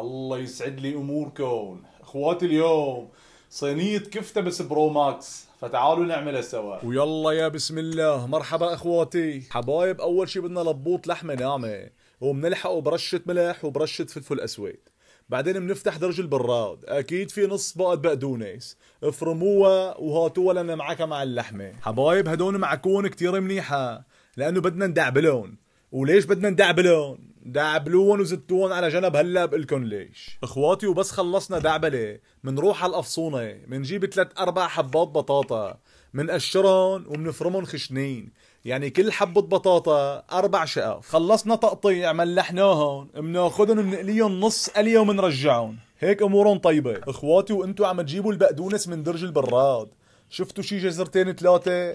الله يسعد لي اموركم اخواتي اليوم صينية كفتة بس برو ماكس فتعالوا نعملها سوا ويلا يا بسم الله مرحبا اخواتي حبايب اول شي بدنا لبوط لحمة ناعمة وبنلحقه برشة ملح وبرشة فلفل اسود بعدين بنفتح درج البراد اكيد في نص باقة بقدونس افرموها وهاتوها معك مع اللحمة حبايب هدول معكون كتير منيحة لانه بدنا ندعبلون وليش بدنا ندعبلون دعبلون وزتون على جنب هلا بقلكن ليش اخواتي وبس خلصنا دعبله منروح على القفصونه منجيب ثلاث اربع حبات بطاطا منقشرن ومنفرمهم خشنين يعني كل حبة بطاطا أربع شقف خلصنا تقطيع ملحناهم مناخدهم منقليهم نص قلية ومنرجعهم هيك أمورهم طيبة إخواتي وإنتوا عم تجيبوا البقدونس من درج البراد شفتوا شي جزرتين ثلاثة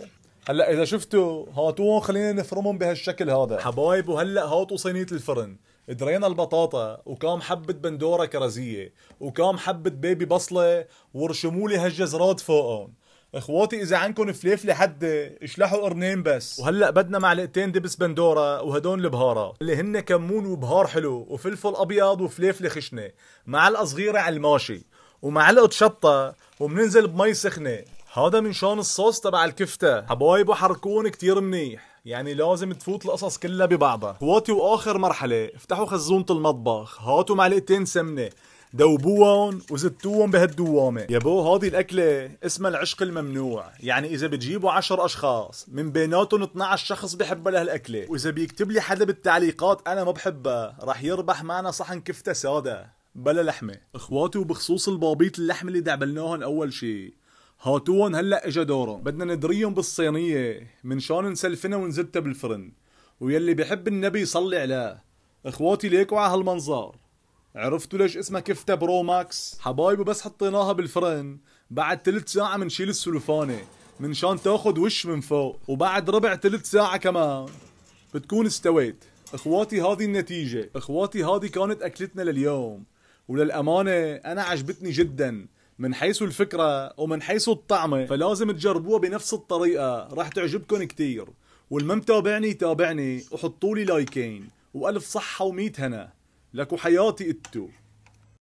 هلا اذا شفتوا هاتوهم خلينا نفرمهم بهالشكل هذا حبايب وهلا هاتوا صينيه الفرن درينا البطاطا وكام حبة بندورة كرزية وكام حبة بيبي بصلة ورشموا لي هالجزرات فوقهم اخواتي اذا عندكم فليفله حده اشلحوا قرنين بس وهلا بدنا معلقتين دبس بندوره وهدون البهارات اللي هن كمون وبهار حلو وفلفل ابيض وفليفله خشنه معلقه صغيره على الماشي ومعلقه شطه وبننزل بمي سخنه هذا من شان الصوص تبع الكفته حبايب وحركون كتير منيح يعني لازم تفوت القصص كلها ببعضها اخواتي واخر مرحله افتحوا خزونه المطبخ هاتوا معلقتين سمنه دوبوهم وزتوهم بهالدوامة يا بو هذه الأكلة اسمها العشق الممنوع يعني إذا بتجيبوا 10 أشخاص من بيناتهم 12 شخص بحبوا لهالأكلة وإذا بيكتب لي حدا بالتعليقات أنا ما بحبها رح يربح معنا صحن كفتة سادة بلا لحمة اخواتي وبخصوص البابيط اللحمة اللي دعبلناهم أول شيء هاتون هلا اجا دورهم بدنا ندريهم بالصينيه من شان نسلفنا ونزتها بالفرن ويلي بحب النبي يصلي عليه اخواتي ليكوا على هالمنظر عرفتوا ليش اسمها كفتة برو ماكس حبايبي بس حطيناها بالفرن بعد تلت ساعة منشيل السلوفانة من شان تاخد وش من فوق وبعد ربع تلت ساعة كمان بتكون استويت اخواتي هذه النتيجة اخواتي هذه كانت اكلتنا لليوم وللأمانة انا عجبتني جداً من حيث الفكرة ومن حيث الطعمة فلازم تجربوها بنفس الطريقة راح تعجبكم كتير واللي متابعني تابعني وحطولي لايكين وألف صحة وميت هنا لكو حياتي اتو